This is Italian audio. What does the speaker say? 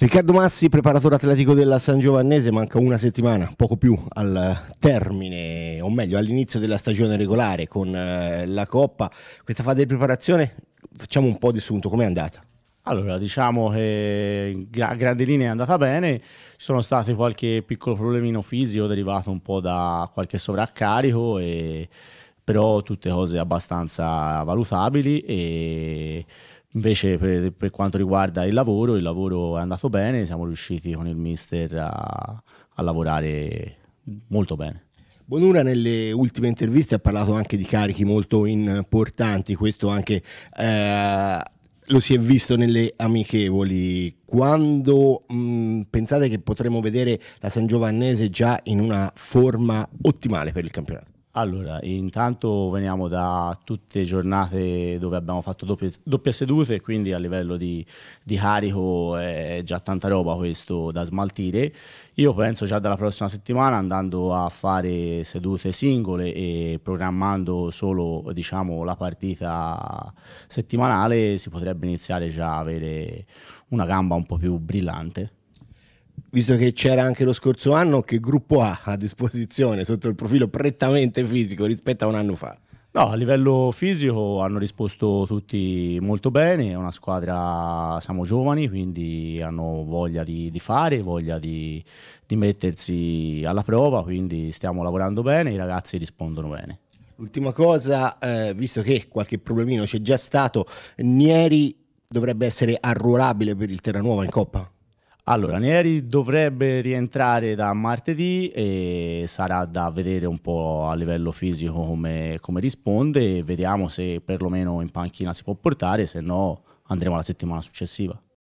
Riccardo Massi, preparatore atletico della San Giovannese, manca una settimana, poco più, al termine, o meglio all'inizio della stagione regolare con eh, la Coppa. Questa fase di preparazione, facciamo un po' di assunto, com'è andata? Allora, diciamo che a grandi linee è andata bene, ci sono stati qualche piccolo problemino fisico derivato un po' da qualche sovraccarico, e... però tutte cose abbastanza valutabili e Invece per, per, quanto riguarda il lavoro, il lavoro è andato bene, siamo riusciti con il mister a, a lavorare molto bene. Bonura nelle ultime interviste ha parlato anche di carichi molto importanti, questo anche eh, lo si è visto nelle amichevoli. Quando mh, pensate che potremo vedere la San Giovannese già in una forma ottimale per il campionato? Allora, intanto veniamo da tutte giornate dove abbiamo fatto doppie, doppie sedute, quindi a livello di, di, carico è già tanta roba questo da smaltire. Io penso già dalla prossima settimana andando a fare sedute singole e programmando solo diciamo, la partita settimanale si potrebbe iniziare già ad avere una gamba un po' più brillante visto che c'era anche lo scorso anno, che gruppo ha a disposizione sotto il profilo prettamente fisico rispetto a un anno fa? No, a livello fisico hanno risposto tutti molto bene, è una squadra, siamo giovani, quindi hanno voglia di, di fare, voglia di, di mettersi alla prova, quindi stiamo lavorando bene, i ragazzi rispondono bene. Ultima cosa, eh, visto che qualche problemino c'è già stato, Nieri dovrebbe essere arruolabile per il Terranuova in Coppa? Allora, Neri dovrebbe rientrare da martedì e sarà da vedere un po' a livello fisico come, come risponde e vediamo se perlomeno in panchina si può portare, se no andremo alla settimana successiva.